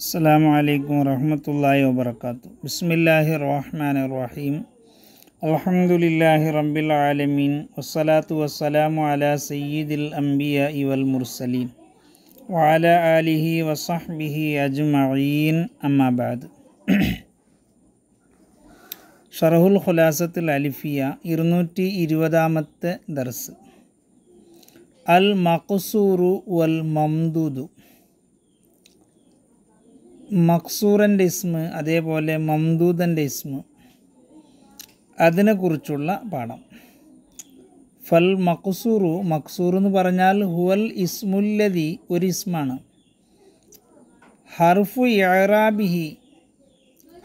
അസ്സാം വലൈക്കും വറഹമത്തല്ലാഹി വബർക്കാത്തു ബിസ്മില്ലാഹി റഹ്മാൻ റഹീം അലഹമുല്ലാഹി റബ്ബിൽ ആലമീൻ വസ്സലാത്തു വസ്സലാമു അല സയ്യിദിൽ അംബിയ ഇവൽ മുർസലീൻ വാല ആലിഹി വസഹ്ബിഹി അജ്മഈൻ അമ്മാബാദ് ഷറഹുൽ ഖുലാസത്തുൽ അലിഫിയ ഇരുന്നൂറ്റി ഇരുപതാമത്തെ ദർസ് അൽ മഖസൂറു വൽ മംദൂദു മക്സൂറിൻ്റെ ഇസ്മ് അതേപോലെ മംദൂദൻ്റെ ഇസ്മ് അതിനെക്കുറിച്ചുള്ള പാഠം ഫൽ മക്സൂറു മക്സൂർ എന്ന് പറഞ്ഞാൽ ഹുവൽ ഇസ്മുല്ലതി ഒരു ഇസ്മാണ് ഹർഫു ഇറാബിഹി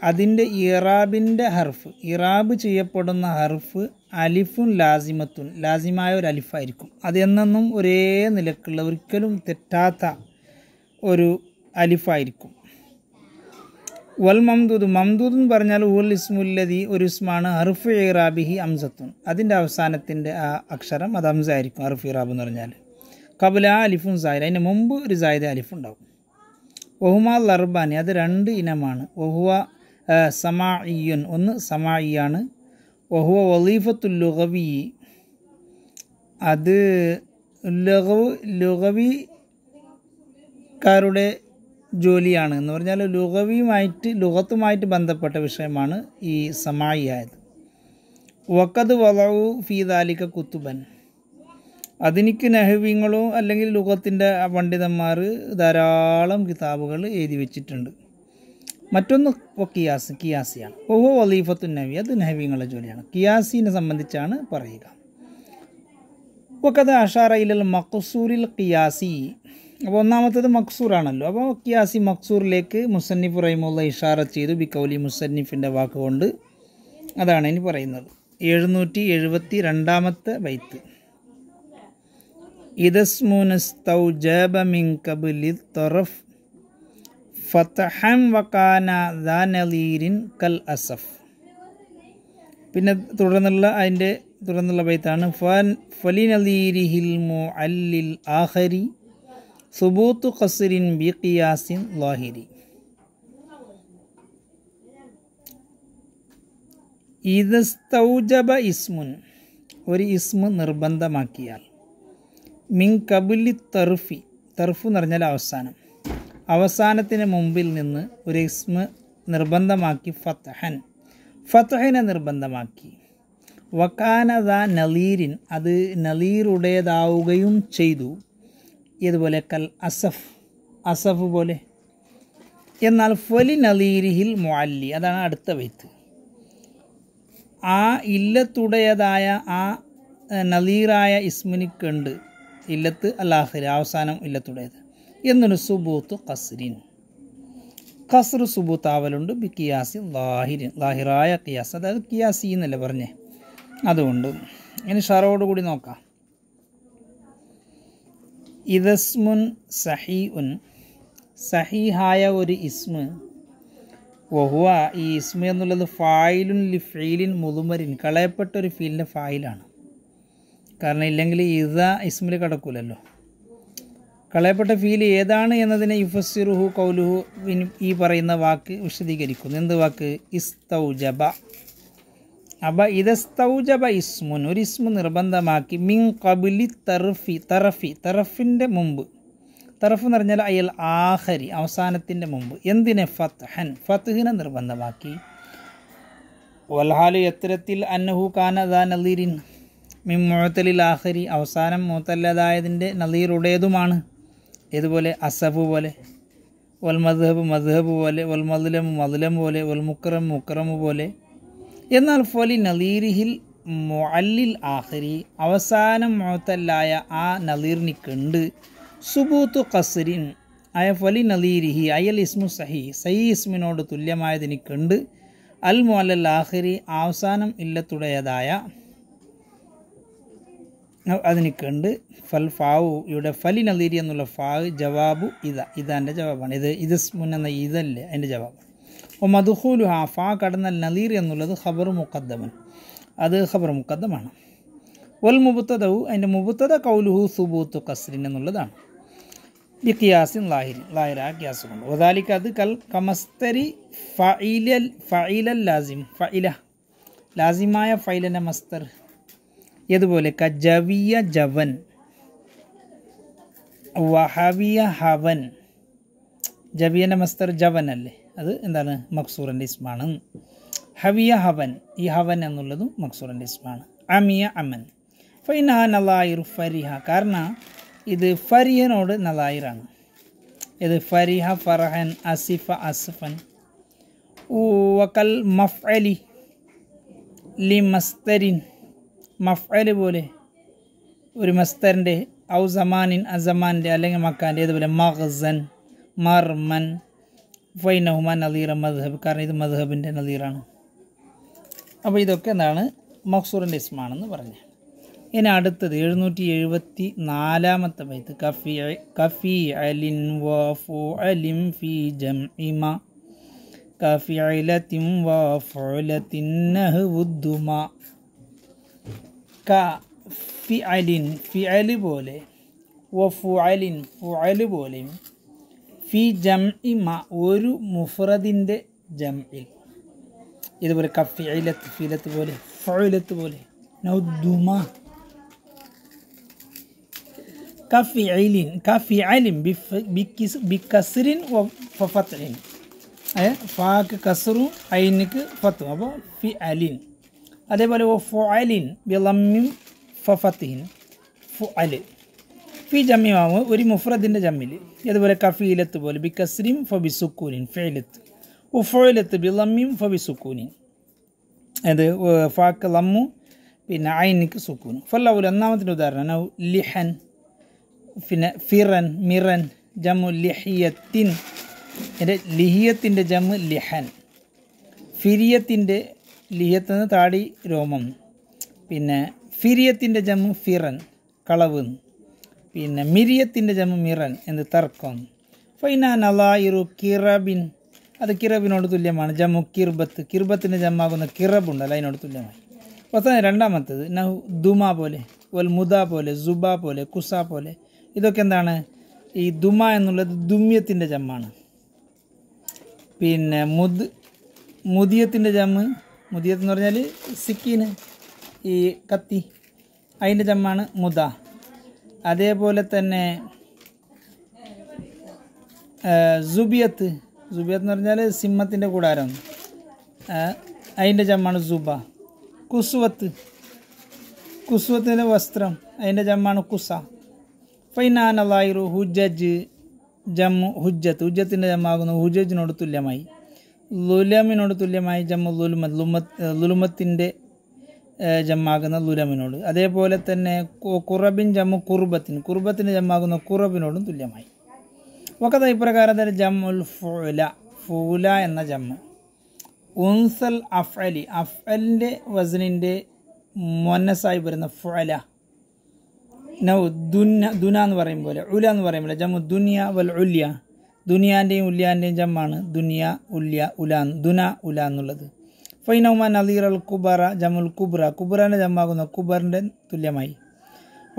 അതിൻ്റെ ഇറാബിൻ്റെ ഹർഫ് ഇറാബ് ചെയ്യപ്പെടുന്ന ഹർഫ് അലിഫുൻ ലാസിമത്തുൻ ലാസിമായ ഒരു അലിഫായിരിക്കും അതെന്നെന്നും ഒരേ നിലക്കുള്ള ഒരിക്കലും തെറ്റാത്ത ഒരു അലിഫായിരിക്കും വൽ മംദൂദ് മംദൂദ് എന്ന് പറഞ്ഞാൽ ഉൽ ഇസ്മുല്ലതി ഒരു ഇസ്മാണ് അറുഫ് ഇറാബിഹി അംസത്തുൻ അതിൻ്റെ അവസാനത്തിൻ്റെ ആ അക്ഷരം അത് അംസ അറുഫ് ഇറാബ് എന്ന് പറഞ്ഞാൽ കബുല അലിഫും സായിദ് അതിന് മുമ്പ് ഒരു സായിദ് അലിഫ് ഉണ്ടാവും ഒഹുമ ലർബാനി അത് രണ്ട് ഇനമാണ് ഒഹുവ സമാഇയുൻ ഒന്ന് സമാഇയാണ് ഒഹുവ വലീഫത്തു ലുഗവി അത് ലുഗവ് ലുഗവിക്കാരുടെ ജോലിയാണ് എന്ന് പറഞ്ഞാൽ ലുഹവിയുമായിട്ട് ലുഹത്തുമായിട്ട് ബന്ധപ്പെട്ട വിഷയമാണ് ഈ സമായിയായത് വക്കത് വളവു ഫീദാലിക കുത്തുബൻ അതിനിക്ക് നെഹവിങ്ങളോ അല്ലെങ്കിൽ ലുഹത്തിൻ്റെ പണ്ഡിതന്മാർ ധാരാളം കിതാബുകൾ എഴുതി വെച്ചിട്ടുണ്ട് മറ്റൊന്ന് കിയാസ് കിയാസിയാണ് ഓഹോ വലീഫത്തു നവി അത് നഹവിങ്ങളുടെ ജോലിയാണ് കിയാസിനെ സംബന്ധിച്ചാണ് പറയുക ഒക്കത് അഷാറയിലുള്ള മഖസൂരിൽ കിയാസി അപ്പോൾ ഒന്നാമത്തത് മക്സൂറാണല്ലോ അപ്പോൾ ഖിയാസി മക്സൂറിലേക്ക് മുസന്നിഫ് റഹിമുള്ള ഇഷാറ ചെയ്തു ബി കൗലി മുസന്നിഫിൻ്റെ വാക്കുകൊണ്ട് അതാണ് ഇനി പറയുന്നത് എഴുന്നൂറ്റി എഴുപത്തി രണ്ടാമത്തെ ബൈത്ത് പിന്നെ തുടർന്നുള്ള അതിൻ്റെ തുടർന്നുള്ള ബൈത്താണ് ഫൻ ഫലിനലീരിഹിൽ മു അല്ലിൽ ആഹരി സുബൂത്തു ഖസിറിൻ ബി ഖിയാസിൻ ലാഹിരി ഇതസ്തൗജബ ഇസ്മുൻ ഒരു ഇസ്മ നിർബന്ധമാക്കിയാൽ മിൻ കബുലി തർഫി തർഫ് എന്ന് പറഞ്ഞാൽ അവസാനം അവസാനത്തിന് മുമ്പിൽ നിന്ന് ഒരു ഇസ്മ നിർബന്ധമാക്കി ഫത്തഹൻ ഫത്തഹിനെ നിർബന്ധമാക്കി വക്കാനത നലീരിൻ അത് നലീറുടേതാവുകയും ചെയ്തു ഇതുപോലെ കൽ അസഫ് അസഫ് പോലെ എന്നാൽ ഫലി നദീരിഹിൽ മൊല്ലി അതാണ് അടുത്ത വൈത്ത് ആ ഇല്ലത്തുടേതായ ആ നദീറായ ഇസ്മിനിക്കുണ്ട് ഇല്ലത്ത് അല്ലാഹിർ അവസാനം ഇല്ലത്തുടേത് എന്നൊരു സുബൂത്ത് കസ്രിൻ കസർ ആവലുണ്ട് ബി കിയാസി ലാഹിരിൻ ലാഹിറായ കിയാസ് അതായത് കിയാസി എന്നല്ലേ പറഞ്ഞേ അതുകൊണ്ട് ഇനി ഷറോട് കൂടി നോക്കാം ഇതസ്മുൻ സഹി ഉൻ സഹീഹായ ഒരു ഇസ്മ് വഹുവ ഈ ഇസ്മ എന്നുള്ളത് ഫായിലുൻ ലി മുതുമരിൻ കളയപ്പെട്ട ഒരു ഫീലിൻ്റെ ഫായിലാണ് കാരണം ഇല്ലെങ്കിൽ ഇത ഇസ്മിൽ കിടക്കൂലല്ലോ കളയപ്പെട്ട ഫീൽ ഏതാണ് എന്നതിനെ യുഫസിറുഹു കൗലുഹു ഈ പറയുന്ന വാക്ക് വിശദീകരിക്കുന്നു എന്ത് വാക്ക് ഇസ്തൗജബ അപ്പോൾ ഇതസ്തൗജബ ഇസ്മുൻ ഒരു ഇസ്മു നിർബന്ധമാക്കി മിൻ കബിലി തർഫി തറഫി തറഫിൻ്റെ മുമ്പ് തറഫ് എന്ന് പറഞ്ഞാൽ അയൽ ആഹരി അവസാനത്തിൻ്റെ മുമ്പ് എന്തിനെ ഫത്ത്ഹൻ ഫത്ത്ഹിനെ നിർബന്ധമാക്കി വൽഹാലു എത്തരത്തിൽ അന്നഹു കാനദാ നദീരിൻ മിൻ മുഴത്തലിൽ ആഹരി അവസാനം മൂത്തല്ലതായതിൻ്റെ നദീറുടേതുമാണ് ഇതുപോലെ അസഫ് പോലെ വൽ മദ്ഹബ് മദ്ഹബ് പോലെ വൽ മദ്ലം മദ്ലം പോലെ വൽ മുക്കറം മുക്കറം പോലെ എന്നാൽ ഫലി നദീരിഹിൽ അല്ലിൽ ആഹരി അവസാനം മുഴത്തല്ലായ ആ കണ്ട് സുബൂത്തു കസരിൻ അയ ഫലി നദീരിഹി അയൽ ഇസ്മു സഹി സഹി ഇസ്മിനോട് കണ്ട് അൽ മൊല്ലൽ ആഹരി അവസാനം ഇല്ലത്തുടേതായ കണ്ട് ഫൽ ഫാവു ഇവിടെ ഫലി നദീരി എന്നുള്ള ഫാവ് ജവാബു ഇത ഇതാൻ്റെ ജവാബാണ് ഇത് ഇത് മുന്നെന്ന ഇതല്ലേ അതിൻ്റെ ജവാബാണ് ഒ മധുഹൂലു ഹാഫ കടന്നൽ നദീർ എന്നുള്ളത് ഖബർ മുക്കദ്ദമൻ അത് ഖബർ മുക്കദ്ദമാണ് വൽ മുബുത്തതവും അതിൻ്റെ മുബുത്തത കൗലുഹു സുബൂത്തു കസ്രിൻ എന്നുള്ളതാണ് ബി ഖിയാസിൻ ലാഹിർ ലാഹിറ ഖിയാസ് കൊണ്ട് ഒതാലിക്ക് അത് കൽ കമസ്തരി ഫൈലൽ ഫൈലൽ ലാസിം ഫൈല ലാസിമായ ഫൈലന മസ്തർ ഏതുപോലെ കജവിയ ജവൻ വഹവിയ ഹവൻ ജവിയന മസ്തർ ജവൻ അല്ലേ അത് എന്താണ് മക്സൂറിൻ്റെ ഇസ്മാണ് ഹവിയ ഹവൻ ഈ ഹവൻ എന്നുള്ളതും മക്സൂറിൻ്റെ ഇസ്മാണ് അമിയ അമൻ ഫൈനഹ നലായിർ ഫരിഹ കാരണം ഇത് ഫരിഹനോട് നലായിറാണ് ഇത് ഫരിഹ ഫറഹൻ അസിഫ അസഫൻ വക്കൽ മഫ്അലി ലി മസ്തരിൻ മഫ്അല് പോലെ ഒരു മസ്തറിൻ്റെ ഔ സമാനിൻ അസമാൻ്റെ അല്ലെങ്കിൽ മക്കാൻ്റെ ഇതുപോലെ മഹസൻ മർമൻ ഫൈനഹുമ നദീറ മദ്ഹബ് കാരണം ഇത് മദ്ഹബിൻ്റെ നദീറാണ് അപ്പോൾ ഇതൊക്കെ എന്താണ് മക്സൂറിൻ്റെ ഇസ്മാണെന്ന് പറഞ്ഞു ഇനി അടുത്തത് എഴുന്നൂറ്റി എഴുപത്തി നാലാമത്തെ ബൈത്ത് കഫി അലിൻ വഫു അലിം ഫി ജം ഇമ കഫി അലത്തിൻ വഫുലത്തിൻ ക ഫി അലിൻ ഫി അലി പോലെ വഫു അലിൻ ഫു അലി പോലെയും ഫി ജം ഇ മ ഒരു മുഫറദിൻ്റെ ജം ഇൽ ഇതുപോലെ അയിലത്ത് ഫീലത്ത് പോലെ ഫലത്ത് പോലെ നൗദുമ കഫിലിൻ ബി കസറിൻ ഫത്തലിൻ ഫാക്ക് കസറും ഐനിക്ക് ഫത്തും അപ്പോൾ ഫി അലിൻ അതേപോലെ ലമ്മിൻ ഫത്തിൻ ഫു അലിൻ ഫി ജമ്മിമാവ് ഒരു മുഫ്രദിൻ്റെ ജമ്മിൽ അതുപോലെ കഫീലത്ത് പോലെ ബി കസ്രിം ബി സുക്കൂനിൻ ഫെയിലത്ത് ഉഫോയിലത്ത് ബി ലമ്മിം ബി സുക്കൂനിൻ അത് ഫാക്ക് ലമ്മു പിന്നെ ഐനിക്ക് സുക്കൂനും ഫല്ലൗൽ ഒന്നാമത്തിൻ്റെ ഉദാഹരണം നൗ ലിഹൻ പിന്നെ ഫിറൻ മിറൻ ജമ്മു ലിഹിയത്തിൻ എൻ്റെ ലിഹിയത്തിൻ്റെ ജമ്മു ലിഹൻ ഫിരിയത്തിൻ്റെ ലിഹിയത്ത് താടി രോമം പിന്നെ ഫിരിയത്തിൻ്റെ ജമ്മു ഫിറൻ കളവ് പിന്നെ മിരിയത്തിൻ്റെ ജമ മിറൻ എന്ന് തർക്കം ഫൈനാൻ അലായിറു കിറബിൻ അത് കിറബിനോട് തുല്യമാണ് ജമു കിർബത്ത് കിർബത്തിൻ്റെ ജമ്മാകുന്ന കിറബുണ്ടല്ലോ അതിനോട് തുല്യമായി പത്താം രണ്ടാമത്തത് നഹു ദുമ പോലെ വൽ മുദ പോലെ സുബ പോലെ കുസ പോലെ ഇതൊക്കെ എന്താണ് ഈ ദുമ എന്നുള്ളത് ദുമ്യത്തിൻ്റെ ജമ്മാണ് പിന്നെ മുദ് മുദിയത്തിൻ്റെ ജമ്മ് മുദിയത്ത് എന്ന് പറഞ്ഞാൽ സിക്കീന് ഈ കത്തി അതിൻ്റെ ജമ്മാണ് മുദ അതേപോലെ തന്നെ ജുബിയത്ത് ജുബിയത്ത് എന്ന് പറഞ്ഞാൽ സിംഹത്തിൻ്റെ കൂടാരം അതിൻ്റെ ജമ്മാണ് സുബ കുസുവത്ത് കുസുവത്തിൻ്റെ വസ്ത്രം അതിൻ്റെ ജമ്മാണ് കുസ ഫൈനാനലായിരു ഹുജജ് ജമ്മു ഹുജ്ജത്ത് ഹുജ്ജത്തിൻ്റെ ജമ്മാകുന്നു ഹുജജിനോട് തുല്യമായി ലുലമിനോട് തുല്യമായി ജമ്മു ലുലുമത്ത് ലുലുമ ലുലുമത്തിൻ്റെ ജമ്മാകുന്ന ദുരമിനോട് അതേപോലെ തന്നെ കുറബിൻ ജമ്മു കുർബത്തിന് കുർബത്തിന് ജമ്മാകുന്ന കുറബിനോടും തുല്യമായി ഒക്കെ ഇപ്രകാരം തന്നെ ജമ്മുൽ ഫുല ഫുല എന്ന ജമ്മ് ഉൻസൽ അഫ്അലി അഫ്അലിൻ്റെ വസനിൻ്റെ മൊന്നസായി വരുന്ന ഫുല നൗ ദുന ദുന എന്ന് പറയും പോലെ ഉല എന്ന് പറയും പോലെ ജമ്മു ദുനിയ വൽ ഉല്യ ദുനിയാൻ്റെയും ഉല്യാൻ്റെയും ജമ്മാണ് ദുനിയ ഉല്യ ഉല ദുന ഉല എന്നുള്ളത് ഫൈനൗമാൻ അലീറൽ കുബറ ജമുൽ കുബ്ര കുബ്രാൻ്റെ ജമാകുന്ന കുബറിൻ്റെ തുല്യമായി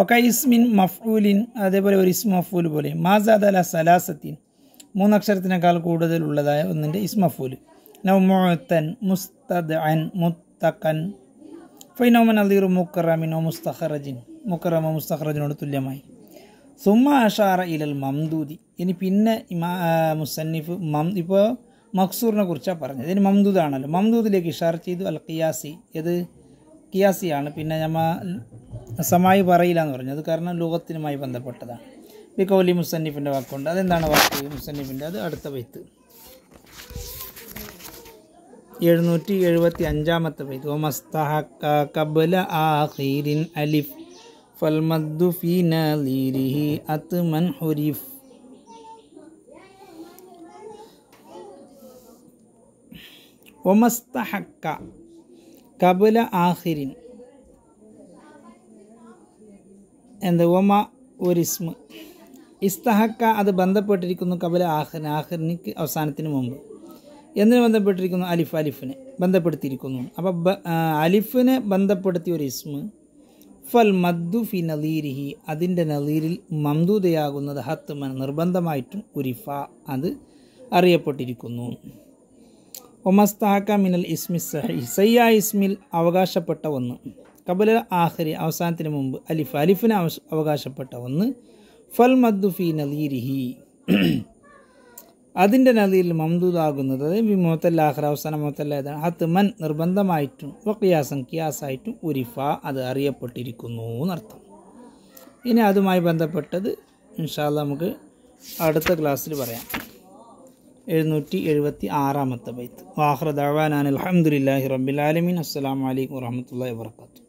ഒക്കെ ഇസ്മിൻ മഫ്ഊലിൻ അതേപോലെ ഒരു ഇസ്മ മഫൂൽ പോലെ അല സലാസത്തിൻ മൂന്നക്ഷരത്തിനേക്കാൾ കൂടുതലുള്ളതായ ഒന്നിൻ്റെ ഇസ്മഫൂൽ നൗമുത്തൻ മുസ്തദ് അൻ മുത്തഖൻ ഫൈനോമൻ മുക്കറമിൻ ഒ മുസ്തഖറജിൻ മുക്കറമ മുസ്തഹറജിനോട് തുല്യമായി സുമ അഷാറ ഇലൽ മംദൂദി ഇനി പിന്നെ മുസന്നിഫ് മം ഇപ്പോൾ മക്സൂറിനെ കുറിച്ചാണ് പറഞ്ഞത് ഇതിന് മംദൂദാണല്ലോ മംദൂദിലേക്ക് ഇഷാർ ചെയ്തു അൽ ഖിയാസി ഇത് ഖിയാസിയാണ് പിന്നെ നമ്മൾ സമായി പറയില്ല എന്ന് പറഞ്ഞത് കാരണം ലോകത്തിനുമായി ബന്ധപ്പെട്ടതാണ് ബിക്കോലി മുസന്നിഫിൻ്റെ വാക്കുണ്ട് അതെന്താണ് വാക്ക് മുസന്നിഫിൻ്റെ അത് അടുത്ത വൈത്ത് എഴുന്നൂറ്റി എഴുപത്തി അഞ്ചാമത്തെ വൈത്ത് ഒമസ്തഹക്ക കബല ആഹിരിൻ അലിഫ് ഫൽമദ്ദു അത്മൻ ഹുരിഫ് കബുല ആഹിരിൻ എന്ത് ഒമ ഒരിസ്മ ഇസ്തഹക്ക അത് ബന്ധപ്പെട്ടിരിക്കുന്നു കബല ആഹിർ ആഹിറിനിക്ക് അവസാനത്തിന് മുമ്പ് എന്തിനു ബന്ധപ്പെട്ടിരിക്കുന്നു അലിഫ് അലിഫിനെ ബന്ധപ്പെടുത്തിയിരിക്കുന്നു അപ്പോൾ അലിഫിനെ ബന്ധപ്പെടുത്തിയ ഒരു ഇസ്മ ഫൽ മദ്ദു ഫി നദീരിഹി അതിൻ്റെ നദീരിൽ മംദൂതയാകുന്നത് ഹത്തുമൻ നിർബന്ധമായിട്ടും ഉരിഫ അത് അറിയപ്പെട്ടിരിക്കുന്നു ഒമസ്താക്ക മിനൽ ഇസ്മി സഹി സയ്യ ഇസ്മിൽ അവകാശപ്പെട്ട ഒന്ന് കബല ആഹരി അവസാനത്തിന് മുമ്പ് അലിഫ് അലിഫിന് അവകാശപ്പെട്ട ഒന്ന് ഫൽ മദ്ദുഫി നദീരിഹി അതിൻ്റെ നദിയിൽ മംദൂദാകുന്നത് വി ആഹ്ര അവസാന ഏതാണ് ഹത്ത് മൻ നിർബന്ധമായിട്ടും വക്കിയാസം ഖിയാസായിട്ടും ഉരിഫ അത് അറിയപ്പെട്ടിരിക്കുന്നു എന്നർത്ഥം ഇനി അതുമായി ബന്ധപ്പെട്ടത് ഇൻഷാല്ല നമുക്ക് അടുത്ത ക്ലാസ്സിൽ പറയാം എഴുന്നൂറ്റി എഴുപത്തി ആറാമത്തെ ബൈത്ത് വാഹ്ര ദവാനാൻ റബ്ബിൽ ആലമീൻ അസ്സാം വലൈക്കും വാഹമത്തല്ലാ വാത്തു